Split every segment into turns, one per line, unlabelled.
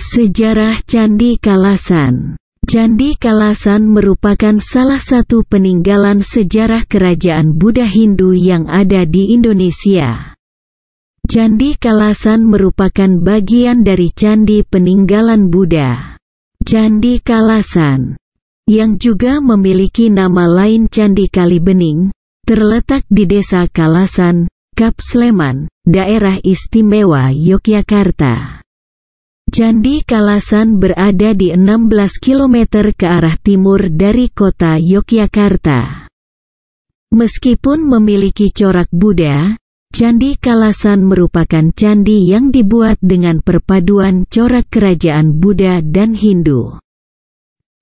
Sejarah Candi Kalasan Candi Kalasan merupakan salah satu peninggalan sejarah kerajaan Buddha Hindu yang ada di Indonesia. Candi Kalasan merupakan bagian dari candi peninggalan Buddha. Candi Kalasan, yang juga memiliki nama lain Candi Kalibening, terletak di Desa Kalasan, Kap Sleman, Daerah Istimewa Yogyakarta. Candi Kalasan berada di 16 km ke arah timur dari kota Yogyakarta. Meskipun memiliki corak Buddha, Candi Kalasan merupakan candi yang dibuat dengan perpaduan corak kerajaan Buddha dan Hindu.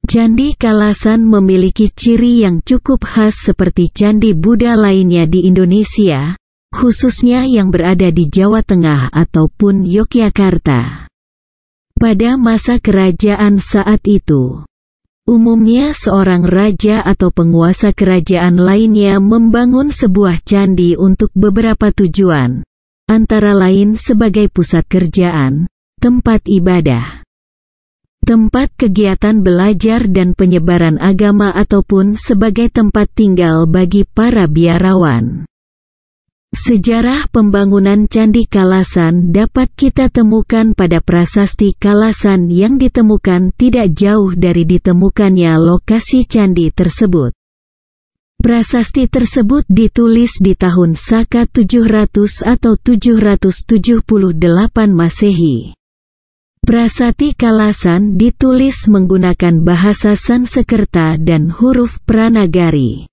Candi Kalasan memiliki ciri yang cukup khas seperti candi Buddha lainnya di Indonesia, khususnya yang berada di Jawa Tengah ataupun Yogyakarta. Pada masa kerajaan saat itu, umumnya seorang raja atau penguasa kerajaan lainnya membangun sebuah candi untuk beberapa tujuan, antara lain sebagai pusat kerjaan, tempat ibadah, tempat kegiatan belajar dan penyebaran agama ataupun sebagai tempat tinggal bagi para biarawan. Sejarah pembangunan Candi Kalasan dapat kita temukan pada prasasti Kalasan yang ditemukan tidak jauh dari ditemukannya lokasi candi tersebut. Prasasti tersebut ditulis di tahun Saka 700 atau 778 Masehi. Prasasti Kalasan ditulis menggunakan bahasa Sansekerta dan huruf Pranagari.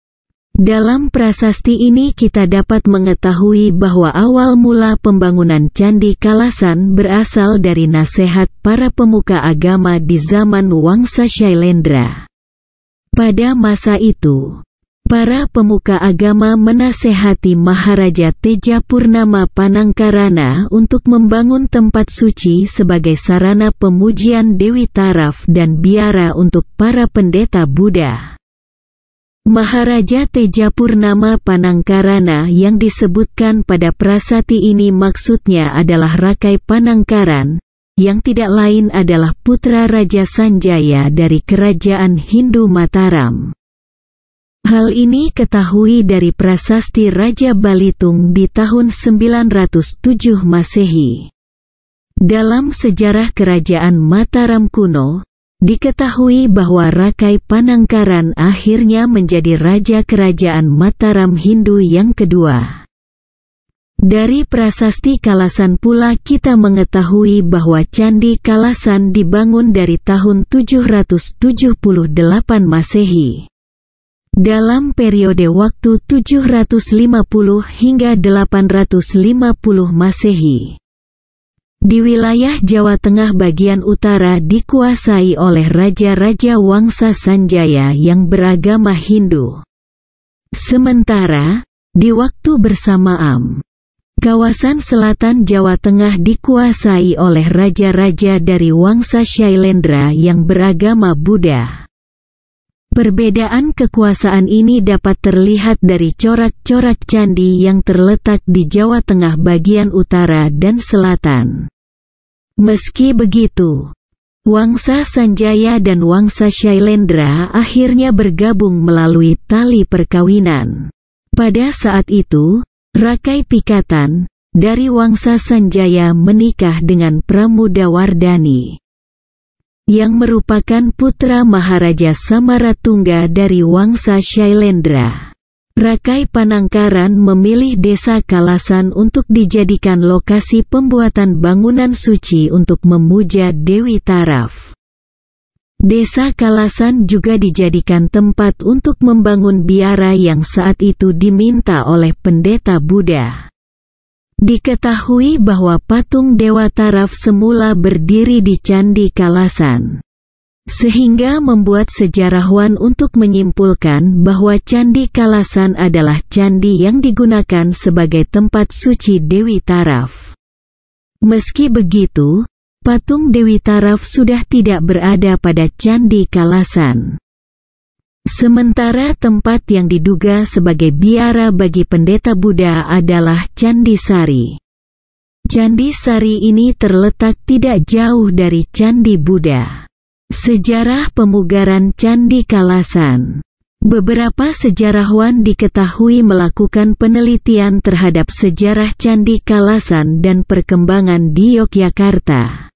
Dalam prasasti ini kita dapat mengetahui bahwa awal mula pembangunan Candi Kalasan berasal dari nasihat para pemuka agama di zaman Wangsa Shailendra. Pada masa itu, para pemuka agama menasehati Maharaja Teja Purnama Panangkarana untuk membangun tempat suci sebagai sarana pemujian Dewi Taraf dan biara untuk para pendeta Buddha. Maharaja Tejapurnama Panangkarana yang disebutkan pada prasati ini maksudnya adalah Rakai Panangkaran, yang tidak lain adalah putra Raja Sanjaya dari kerajaan Hindu Mataram. Hal ini ketahui dari prasasti Raja Balitung di tahun 907 Masehi. Dalam sejarah kerajaan Mataram kuno, Diketahui bahwa Rakai Panangkaran akhirnya menjadi raja kerajaan Mataram Hindu yang kedua. Dari prasasti Kalasan pula kita mengetahui bahwa Candi Kalasan dibangun dari tahun 778 Masehi. Dalam periode waktu 750 hingga 850 Masehi di wilayah Jawa Tengah bagian utara dikuasai oleh raja-raja Wangsa Sanjaya yang beragama Hindu. Sementara, di waktu bersamaan, kawasan selatan Jawa Tengah dikuasai oleh raja-raja dari Wangsa Shailendra yang beragama Buddha. Perbedaan kekuasaan ini dapat terlihat dari corak-corak candi yang terletak di Jawa Tengah bagian utara dan selatan. Meski begitu, Wangsa Sanjaya dan Wangsa Shailendra akhirnya bergabung melalui tali perkawinan. Pada saat itu, Rakai Pikatan dari Wangsa Sanjaya menikah dengan Pramuda Wardani, yang merupakan putra Maharaja Samaratungga dari Wangsa Shailendra. Rakai Panangkaran memilih desa Kalasan untuk dijadikan lokasi pembuatan bangunan suci untuk memuja Dewi Taraf. Desa Kalasan juga dijadikan tempat untuk membangun biara yang saat itu diminta oleh pendeta Buddha. Diketahui bahwa patung Dewa Taraf semula berdiri di Candi Kalasan sehingga membuat sejarawan untuk menyimpulkan bahwa Candi Kalasan adalah candi yang digunakan sebagai tempat suci Dewi Taraf. Meski begitu, patung Dewi Taraf sudah tidak berada pada Candi Kalasan. Sementara tempat yang diduga sebagai biara bagi pendeta Buddha adalah Candi Sari. Candi Sari ini terletak tidak jauh dari Candi Buddha. Sejarah pemugaran Candi Kalasan Beberapa sejarawan diketahui melakukan penelitian terhadap sejarah Candi Kalasan dan perkembangan di Yogyakarta.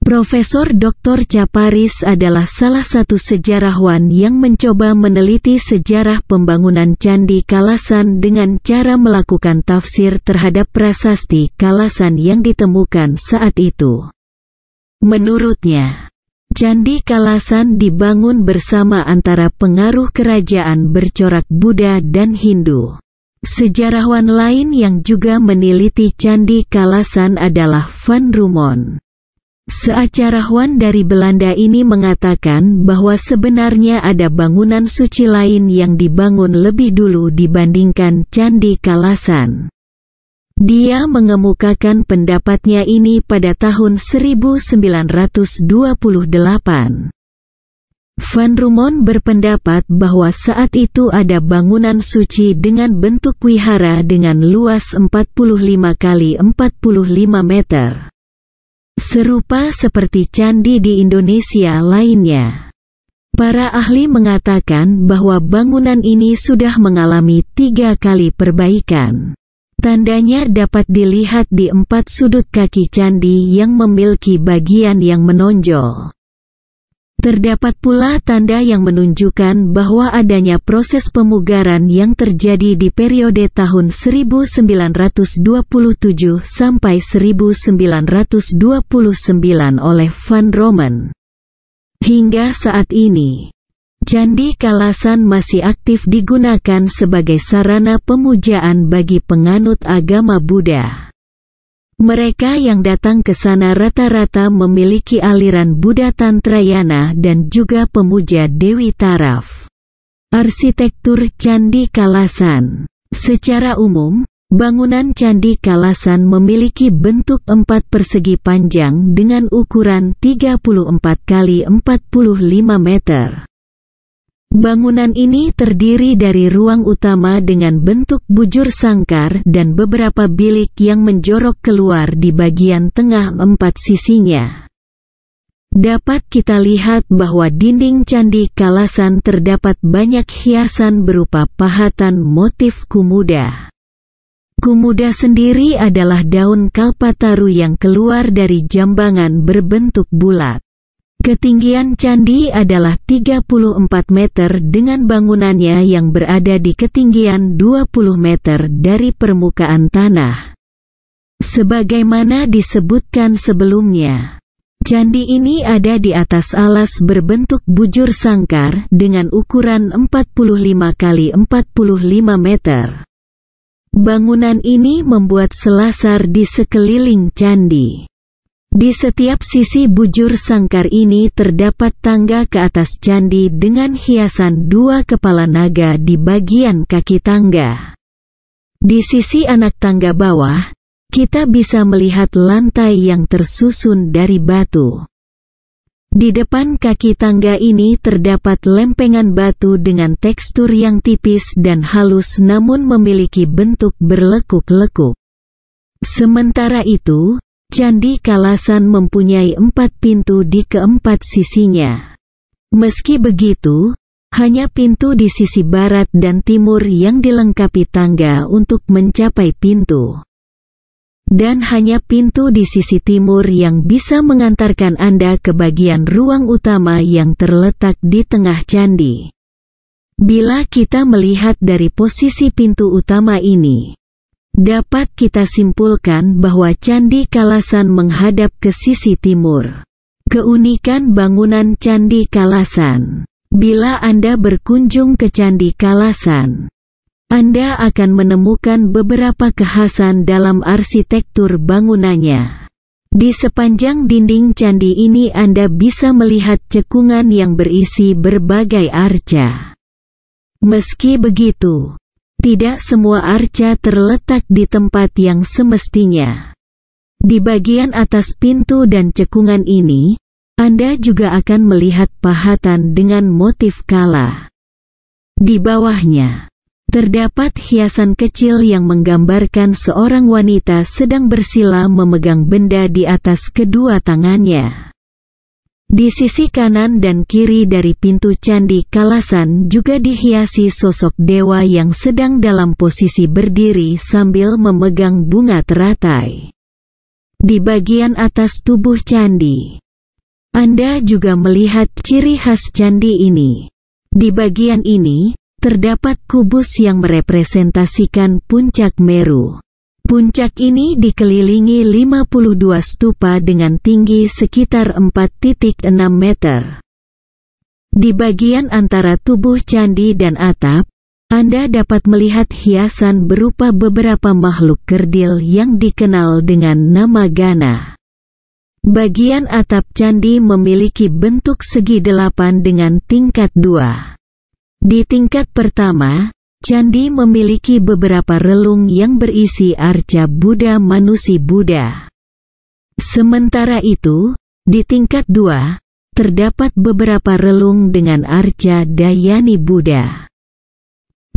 Profesor Dr. Caparis adalah salah satu sejarawan yang mencoba meneliti sejarah pembangunan Candi Kalasan dengan cara melakukan tafsir terhadap prasasti Kalasan yang ditemukan saat itu. Menurutnya, Candi Kalasan dibangun bersama antara pengaruh kerajaan bercorak Buddha dan Hindu. Sejarawan lain yang juga meneliti Candi Kalasan adalah Van Rumon. Seacarawan dari Belanda ini mengatakan bahwa sebenarnya ada bangunan suci lain yang dibangun lebih dulu dibandingkan Candi Kalasan. Dia mengemukakan pendapatnya ini pada tahun 1928. Van Rumon berpendapat bahwa saat itu ada bangunan suci dengan bentuk wihara dengan luas 45 kali 45 meter. Serupa seperti candi di Indonesia lainnya. Para ahli mengatakan bahwa bangunan ini sudah mengalami tiga kali perbaikan. Tandanya dapat dilihat di empat sudut kaki candi yang memiliki bagian yang menonjol. Terdapat pula tanda yang menunjukkan bahwa adanya proses pemugaran yang terjadi di periode tahun 1927 sampai 1929 oleh Van Roman. Hingga saat ini, Candi Kalasan masih aktif digunakan sebagai sarana pemujaan bagi penganut agama Buddha. Mereka yang datang ke sana rata-rata memiliki aliran Buddha Tantrayana dan juga pemuja Dewi Taraf. Arsitektur Candi Kalasan Secara umum, bangunan Candi Kalasan memiliki bentuk empat persegi panjang dengan ukuran 34 kali 45 meter. Bangunan ini terdiri dari ruang utama dengan bentuk bujur sangkar dan beberapa bilik yang menjorok keluar di bagian tengah empat sisinya. Dapat kita lihat bahwa dinding candi Kalasan terdapat banyak hiasan berupa pahatan motif kumuda. Kumuda sendiri adalah daun kalpataru yang keluar dari jambangan berbentuk bulat. Ketinggian candi adalah 34 meter dengan bangunannya yang berada di ketinggian 20 meter dari permukaan tanah. Sebagaimana disebutkan sebelumnya, candi ini ada di atas alas berbentuk bujur sangkar dengan ukuran 45 kali 45 meter. Bangunan ini membuat selasar di sekeliling candi. Di setiap sisi bujur sangkar ini terdapat tangga ke atas candi dengan hiasan dua kepala naga di bagian kaki tangga. Di sisi anak tangga bawah, kita bisa melihat lantai yang tersusun dari batu. Di depan kaki tangga ini terdapat lempengan batu dengan tekstur yang tipis dan halus namun memiliki bentuk berlekuk-lekuk. Sementara itu, Candi Kalasan mempunyai empat pintu di keempat sisinya. Meski begitu, hanya pintu di sisi barat dan timur yang dilengkapi tangga untuk mencapai pintu. Dan hanya pintu di sisi timur yang bisa mengantarkan Anda ke bagian ruang utama yang terletak di tengah candi. Bila kita melihat dari posisi pintu utama ini, dapat kita simpulkan bahwa Candi Kalasan menghadap ke sisi timur. Keunikan bangunan Candi Kalasan Bila Anda berkunjung ke Candi Kalasan, Anda akan menemukan beberapa kekhasan dalam arsitektur bangunannya. Di sepanjang dinding candi ini Anda bisa melihat cekungan yang berisi berbagai arca. Meski begitu, tidak semua arca terletak di tempat yang semestinya. Di bagian atas pintu dan cekungan ini, Anda juga akan melihat pahatan dengan motif kala. Di bawahnya, terdapat hiasan kecil yang menggambarkan seorang wanita sedang bersila memegang benda di atas kedua tangannya. Di sisi kanan dan kiri dari pintu candi Kalasan juga dihiasi sosok dewa yang sedang dalam posisi berdiri sambil memegang bunga teratai. Di bagian atas tubuh candi, Anda juga melihat ciri khas candi ini. Di bagian ini, terdapat kubus yang merepresentasikan puncak Meru. Puncak ini dikelilingi 52 stupa dengan tinggi sekitar 4.6 meter. Di bagian antara tubuh candi dan atap, Anda dapat melihat hiasan berupa beberapa makhluk kerdil yang dikenal dengan nama Gana. Bagian atap candi memiliki bentuk segi delapan dengan tingkat dua. Di tingkat pertama, Candi memiliki beberapa relung yang berisi arca Buddha manusi Buddha. Sementara itu, di tingkat dua, terdapat beberapa relung dengan arca Dayani Buddha.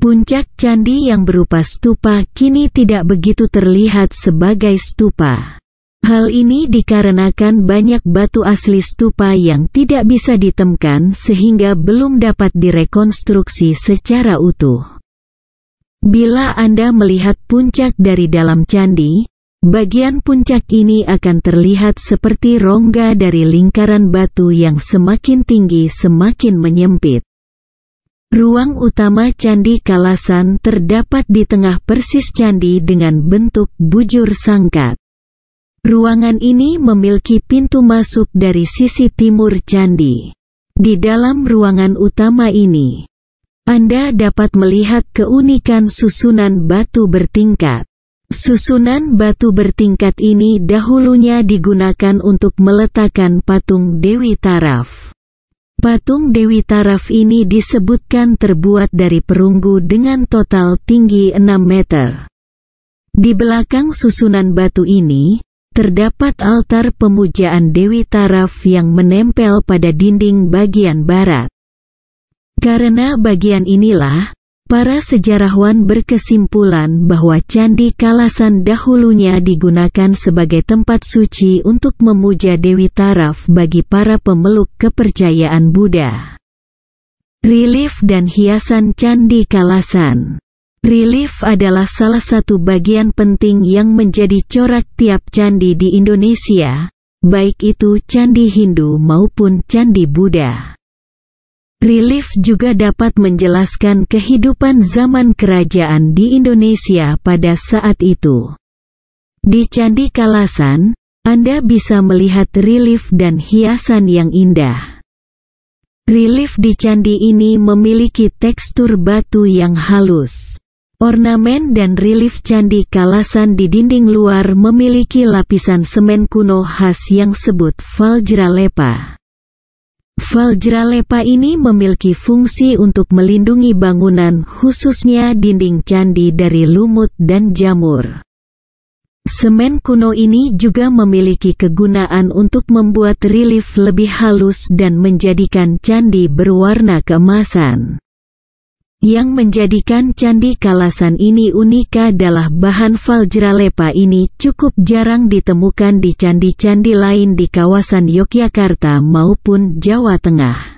Puncak candi yang berupa stupa kini tidak begitu terlihat sebagai stupa. Hal ini dikarenakan banyak batu asli stupa yang tidak bisa ditemukan sehingga belum dapat direkonstruksi secara utuh. Bila Anda melihat puncak dari dalam candi, bagian puncak ini akan terlihat seperti rongga dari lingkaran batu yang semakin tinggi semakin menyempit. Ruang utama Candi Kalasan terdapat di tengah persis candi dengan bentuk bujur sangkat. Ruangan ini memiliki pintu masuk dari sisi timur candi. Di dalam ruangan utama ini, anda dapat melihat keunikan susunan batu bertingkat. Susunan batu bertingkat ini dahulunya digunakan untuk meletakkan patung Dewi Taraf. Patung Dewi Taraf ini disebutkan terbuat dari perunggu dengan total tinggi 6 meter. Di belakang susunan batu ini, terdapat altar pemujaan Dewi Taraf yang menempel pada dinding bagian barat. Karena bagian inilah, para sejarawan berkesimpulan bahwa Candi Kalasan dahulunya digunakan sebagai tempat suci untuk memuja Dewi Taraf bagi para pemeluk kepercayaan Buddha. Relief dan hiasan Candi Kalasan Relief adalah salah satu bagian penting yang menjadi corak tiap candi di Indonesia, baik itu candi Hindu maupun candi Buddha. Relief juga dapat menjelaskan kehidupan zaman kerajaan di Indonesia pada saat itu. Di Candi Kalasan, Anda bisa melihat relief dan hiasan yang indah. Relief di candi ini memiliki tekstur batu yang halus. Ornamen dan relief candi Kalasan di dinding luar memiliki lapisan semen kuno khas yang sebut Valjralepa. Valjralepa ini memiliki fungsi untuk melindungi bangunan khususnya dinding candi dari lumut dan jamur. Semen kuno ini juga memiliki kegunaan untuk membuat relief lebih halus dan menjadikan candi berwarna keemasan. Yang menjadikan candi Kalasan ini unik adalah bahan Vajralepa ini cukup jarang ditemukan di candi-candi lain di kawasan Yogyakarta maupun Jawa Tengah.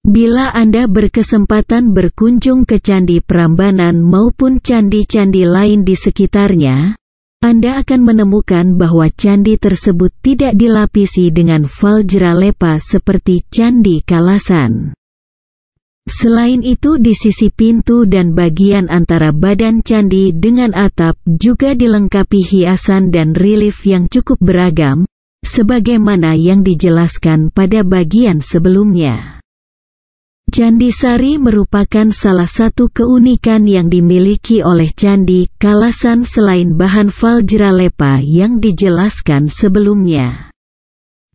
Bila Anda berkesempatan berkunjung ke Candi Prambanan maupun candi-candi lain di sekitarnya, Anda akan menemukan bahwa candi tersebut tidak dilapisi dengan Vajralepa seperti Candi Kalasan. Selain itu, di sisi pintu dan bagian antara badan candi dengan atap juga dilengkapi hiasan dan relief yang cukup beragam, sebagaimana yang dijelaskan pada bagian sebelumnya. Candi Sari merupakan salah satu keunikan yang dimiliki oleh Candi Kalasan selain bahan Valjralepa yang dijelaskan sebelumnya.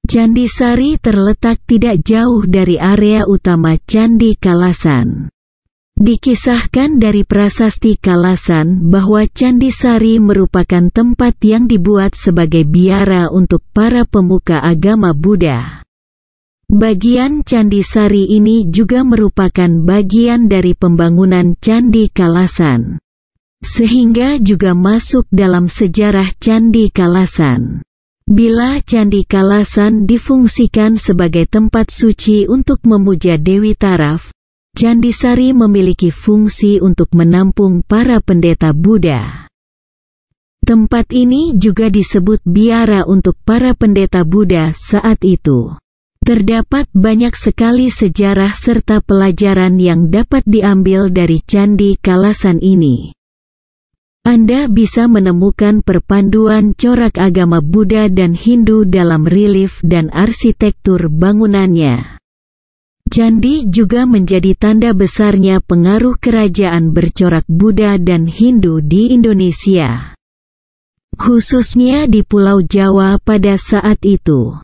Candi Sari terletak tidak jauh dari area utama Candi Kalasan. Dikisahkan dari prasasti Kalasan bahwa Candi Sari merupakan tempat yang dibuat sebagai biara untuk para pemuka agama Buddha. Bagian Candi Sari ini juga merupakan bagian dari pembangunan Candi Kalasan. Sehingga juga masuk dalam sejarah Candi Kalasan. Bila Candi Kalasan difungsikan sebagai tempat suci untuk memuja Dewi Taraf, Candi Sari memiliki fungsi untuk menampung para pendeta Buddha. Tempat ini juga disebut biara untuk para pendeta Buddha saat itu. Terdapat banyak sekali sejarah serta pelajaran yang dapat diambil dari Candi Kalasan ini. Anda bisa menemukan perpanduan corak agama Buddha dan Hindu dalam relief dan arsitektur bangunannya. Candi juga menjadi tanda besarnya pengaruh kerajaan bercorak Buddha dan Hindu di Indonesia, khususnya di Pulau Jawa pada saat itu.